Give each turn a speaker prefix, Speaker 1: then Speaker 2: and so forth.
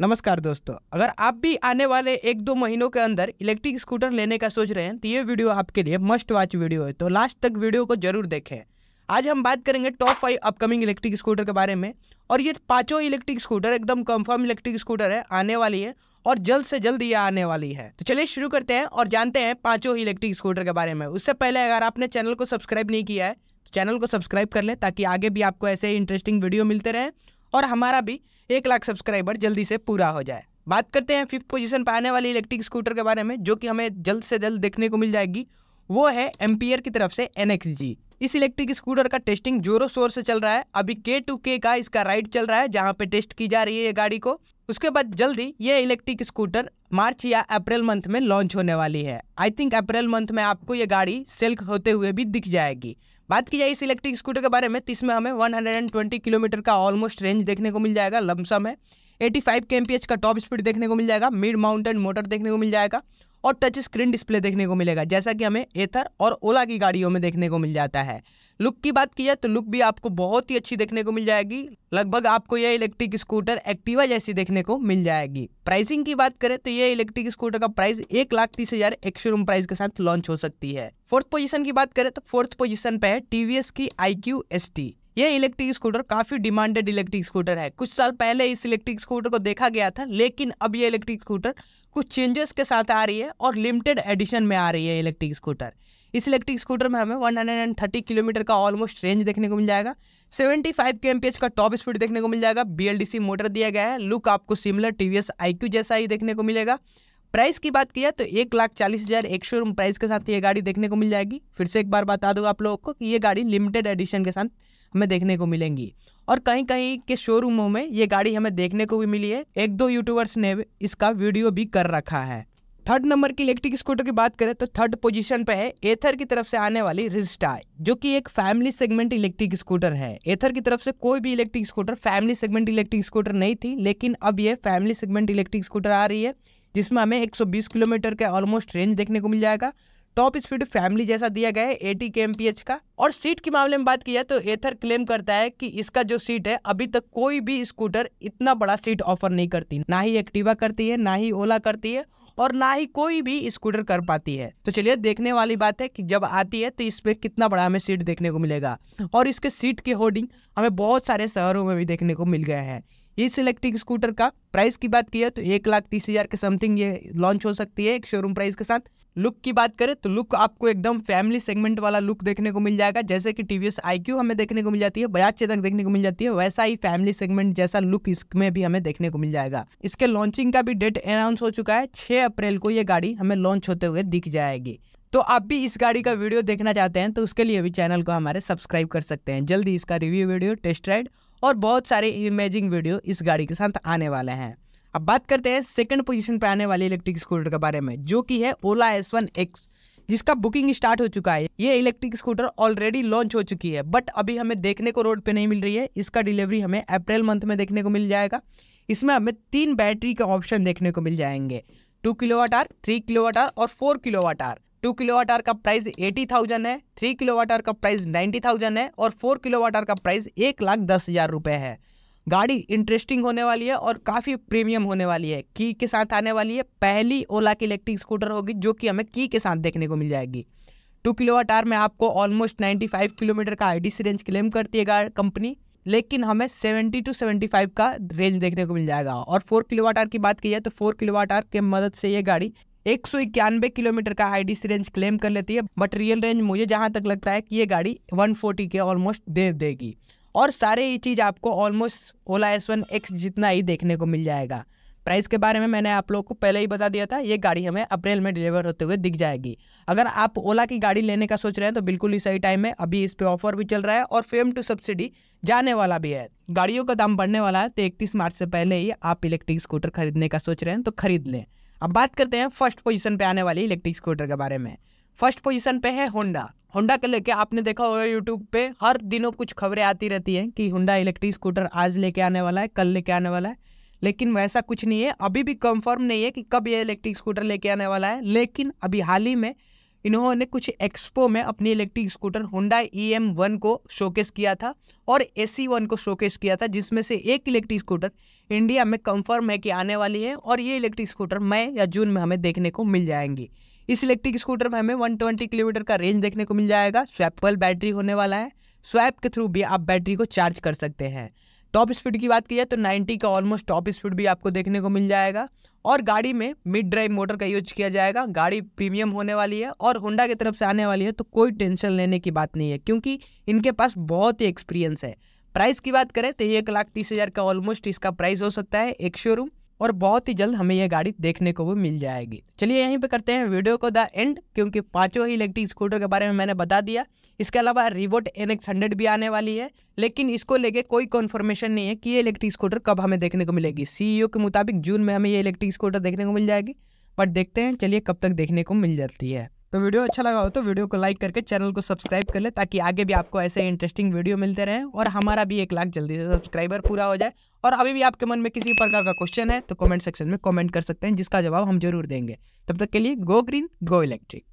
Speaker 1: नमस्कार दोस्तों अगर आप भी आने वाले एक दो महीनों के अंदर इलेक्ट्रिक स्कूटर लेने का सोच रहे हैं तो ये वीडियो आपके लिए मस्ट वॉच वीडियो है तो लास्ट तक वीडियो को जरूर देखें आज हम बात करेंगे top five upcoming electric scooter के बारे में और ये पाँचों इलेक्ट्रिक स्कूटर एकदम कंफर्म इलेक्ट्रिक स्कूटर है आने वाली है और जल्द से जल्द ये आने वाली है तो चलिए शुरू करते हैं और जानते हैं पाँचों इलेक्ट्रिक स्कूटर के बारे में उससे पहले अगर आपने चैनल को सब्सक्राइब नहीं किया है तो चैनल को सब्सक्राइब कर लें ताकि आगे भी आपको ऐसे इंटरेस्टिंग वीडियो मिलते रहें और हमारा भी एक लाख सब्सक्राइबर जल्दी से पूरा हो जाए बात करते हैं फिफ्थ पोजीशन पर आने वाली इलेक्ट्रिक स्कूटर के बारे में जो कि हमें जल्द से जल्द देखने को मिल जाएगी वो है एम्पियर की तरफ से एन इस इलेक्ट्रिक स्कूटर का टेस्टिंग जोरों शोर से चल रहा है अभी के टू के का इसका राइड चल रहा है जहाँ पे टेस्ट की जा रही है ये गाड़ी को उसके बाद जल्दी ये इलेक्ट्रिक स्कूटर मार्च या अप्रैल मंथ में लॉन्च होने वाली है आई थिंक अप्रैल मंथ में आपको ये गाड़ी सेल्क होते हुए भी दिख जाएगी बात की जाए इस इलेक्ट्रिक स्कूटर के बारे में तो इसमें हमें 120 किलोमीटर का ऑलमोस्ट रेंज देखने को मिल जाएगा लमसम है 85 फाइव का टॉप स्पीड देखने को मिल जाएगा मिड माउंटेन मोटर देखने को मिल जाएगा और टच स्क्रीन डिस्प्ले देखने को मिलेगा जैसा कि हमें एथर और ओला की गाड़ियों में देखने को मिल जाता है लुक की बात की जाए तो लुक भी आपको बहुत ही अच्छी देखने को मिल जाएगी लगभग आपको यह इलेक्ट्रिक स्कूटर एक्टिवा जैसी देखने को मिल जाएगी प्राइसिंग की बात करें तो यह इलेक्ट्रिक स्कूटर का प्राइस एक लाख तीस हजार एक शोरूम प्राइस के साथ लॉन्च हो सकती है फोर्थ पोजीशन की बात करें तो फोर्थ पोजीशन पे है टीवीएस की आई क्यू एस टी ये इलेक्ट्रिक स्कूटर काफ़ी डिमांडेड इलेक्ट्रिक स्कूटर है कुछ साल पहले इस इलेक्ट्रिक स्कूटर को देखा गया था लेकिन अब ये इलेक्ट्रिक स्कूटर कुछ चेंजेस के साथ आ रही है और लिमिटेड एडिशन में आ रही है इलेक्ट्रिक स्कूटर इस इलेक्ट्रिक स्कूटर में हमें 130 किलोमीटर का ऑलमोस्ट रेंज देखने को मिल जाएगा 75 फाइव के का टॉप स्पीड देखने को मिल जाएगा बी मोटर दिया गया है लुक आपको सिमिलर टी वी जैसा ही देखने को मिलेगा प्राइस की बात किया तो एक लाख चालीस हज़ार एक शोरूम प्राइस के साथ ये गाड़ी देखने को मिल जाएगी फिर से एक बार बता दूँगा आप लोगों को कि ये गाड़ी लिमिटेड एडिशन के साथ हमें देखने को मिलेंगी और कहीं कहीं के शोरूमों में ये गाड़ी हमें देखने को भी मिली है एक दो यूट्यूबर्स ने इसका वीडियो भी कर रखा है थर्ड नंबर की इलेक्ट्रिक स्कूटर की बात करें तो थर्ड पोजीशन पे है एथर की तरफ से आने वाली रिस्टा जो कि एक फैमिली सेगमेंट इलेक्ट्रिक स्कूटर है एथर की तरफ से कोई भी electric scooter family segment electric scooter नहीं थी लेकिन अब ये फैमिली सेगमेंट इलेक्ट्रिक स्कूटर आ रही है जिसमें हमें 120 किलोमीटर के ऑलमोस्ट रेंज देखने को मिल जाएगा टॉप स्पीड फैमिली जैसा दिया गया है एटी के का और सीट के मामले में बात की जाए तो एथर क्लेम करता है कि इसका जो सीट है अभी तक कोई भी स्कूटर इतना बड़ा सीट ऑफर नहीं करती ना ही एक्टिवा करती है ना ही ओला करती है और ना ही कोई भी स्कूटर कर पाती है तो चलिए देखने वाली बात है कि जब आती है तो इस पर कितना बड़ा हमें सीट देखने को मिलेगा और इसके सीट के होर्डिंग हमें बहुत सारे शहरों में भी देखने को मिल गए हैं इस इलेक्ट्रिक स्कूटर का प्राइस की बात की है तो एक लाख तीस हज़ार के समथिंग ये लॉन्च हो सकती है एक शोरूम प्राइस के साथ लुक की बात करें तो लुक आपको एकदम फैमिली सेगमेंट वाला लुक देखने को मिल जाएगा जैसे कि टी वी एस हमें देखने को मिल जाती है बजाज चेतक देखने को मिल जाती है वैसा ही फैमिली सेगमेंट जैसा लुक इसमें भी हमें देखने को मिल जाएगा इसके लॉन्चिंग का भी डेट अनाउंस हो चुका है छः अप्रैल को ये गाड़ी हमें लॉन्च होते हुए दिख जाएगी तो आप भी इस गाड़ी का वीडियो देखना चाहते हैं तो उसके लिए भी चैनल को हमारे सब्सक्राइब कर सकते हैं जल्दी इसका रिव्यू वीडियो टेस्ट राइड और बहुत सारे इमेजिंग वीडियो इस गाड़ी के साथ आने वाले हैं अब बात करते हैं सेकंड पोजीशन पे आने वाली इलेक्ट्रिक स्कूटर के बारे में जो कि है ओला एस वन एक्स जिसका बुकिंग स्टार्ट हो चुका है ये इलेक्ट्रिक स्कूटर ऑलरेडी लॉन्च हो चुकी है बट अभी हमें देखने को रोड पे नहीं मिल रही है इसका डिलीवरी हमें अप्रैल मंथ में देखने को मिल जाएगा इसमें हमें तीन बैटरी के ऑप्शन देखने को मिल जाएंगे two kilowatt hour three kilowatt hour और four kilowatt hour two kilowatt hour का प्राइस एटी थाउजेंड है थ्री किलो वाट आर का प्राइस नाइन्टी थाउजेंड है और फोर किलो वाट आर का प्राइस एक लाख दस हज़ार रुपये है गाड़ी इंटरेस्टिंग होने वाली है और काफ़ी प्रीमियम होने वाली है की के साथ आने वाली है पहली ओला की इलेक्ट्रिक स्कूटर होगी जो कि हमें की के साथ देखने को मिल जाएगी टू वाट आर में आपको ऑलमोस्ट 95 किलोमीटर का आई रेंज क्लेम करती है कंपनी लेकिन हमें 70 टू 75 का रेंज देखने को मिल जाएगा और किलो वाट आर की बात की जाए तो किलो वाट आर के मदद से ये गाड़ी एक सौ किलोमीटर का आई रेंज क्लेम कर लेती है बट रियल रेंज मुझे जहाँ तक लगता है कि ये गाड़ी 140 के ऑलमोस्ट दे देगी और सारे ये चीज़ आपको almost Ola S one X जितना ही देखने को मिल जाएगा प्राइस के बारे में मैंने आप लोगों को पहले ही बता दिया था ये गाड़ी हमें अप्रैल में डिलीवर होते हुए दिख जाएगी अगर आप ओला की गाड़ी लेने का सोच रहे हैं तो बिल्कुल ही सही टाइम है अभी इस पर ऑफर भी चल रहा है और फेम टू सब्सिडी जाने वाला भी है गाड़ियों का दाम बढ़ने वाला है तो इकतीस मार्च से पहले ही आप इलेक्ट्रिक स्कूटर खरीदने का सोच रहे हैं तो खरीद लें अब बात करते हैं फर्स्ट पोजिशन पर आने वाली इलेक्ट्रिक स्कूटर के बारे में फर्स्ट पोजीशन पे है होंडा होंडा के लेके आपने देखा होगा यूट्यूब पे हर दिनों कुछ खबरें आती रहती हैं कि होंडा इलेक्ट्रिक स्कूटर आज लेके आने वाला है कल लेके आने वाला है लेकिन वैसा कुछ नहीं है अभी भी कंफर्म नहीं है कि कब ये इलेक्ट्रिक स्कूटर लेके आने वाला है लेकिन अभी हाल ही में इन्होंने कुछ एक्सपो में अपनी electric scooter Honda E e M one को शोकेस किया था और ए सी वन को शोकेस किया था जिसमें से एक इलेक्ट्रिक स्कूटर इंडिया में कंफर्म है कि आने वाली है और ये इलेक्ट्रिक स्कूटर मई या जून में हमें देखने को मिल जाएंगी इस इलेक्ट्रिक स्कूटर में हमें 120 किलोमीटर का रेंज देखने को मिल जाएगा स्वैपल बैटरी होने वाला है स्वैप के थ्रू भी आप बैटरी को चार्ज कर सकते हैं टॉप स्पीड की बात की जाए तो 90 का ऑलमोस्ट टॉप स्पीड भी आपको देखने को मिल जाएगा और गाड़ी में मिड ड्राइव मोटर का यूज किया जाएगा गाड़ी प्रीमियम होने वाली है और होंडा की तरफ से आने वाली है तो कोई टेंशन लेने की बात नहीं है क्योंकि इनके पास बहुत ही एक्सपीरियंस है प्राइस की बात करें तो एक लाख तीस हज़ार का ऑलमोस्ट इसका प्राइस हो सकता है एक शोरूम और बहुत ही जल्द हमें यह गाड़ी देखने को भी मिल जाएगी चलिए यहीं पे करते हैं वीडियो को द एंड क्योंकि पांचों ही इलेक्ट्रिक स्कूटर के बारे में मैंने बता दिया इसके अलावा रिवोट एन एक्स हंड्रेड भी आने वाली है लेकिन इसको लेके कोई कन्फर्मेशन नहीं है कि ये इलेक्ट्रिक स्कूटर कब हमें देखने को मिलेगी सीईओ e के मुताबिक जून में हमें ये इलेक्ट्रिक स्कूटर देखने को मिल जाएगी बट देखते हैं चलिए कब तक देखने को मिल जाती है तो वीडियो अच्छा लगा हो तो वीडियो को लाइक करके चैनल को सब्सक्राइब कर ले ताकि आगे भी आपको ऐसे इंटरेस्टिंग वीडियो मिलते रहें और हमारा भी एक लाख जल्दी से सब्सक्राइबर पूरा हो जाए और अभी भी आपके मन में किसी प्रकार का क्वेश्चन है तो कमेंट सेक्शन में कमेंट कर सकते हैं जिसका जवाब हम जरूर देंगे तब तक के लिए गो ग्रीन गो इलेक्ट्रिक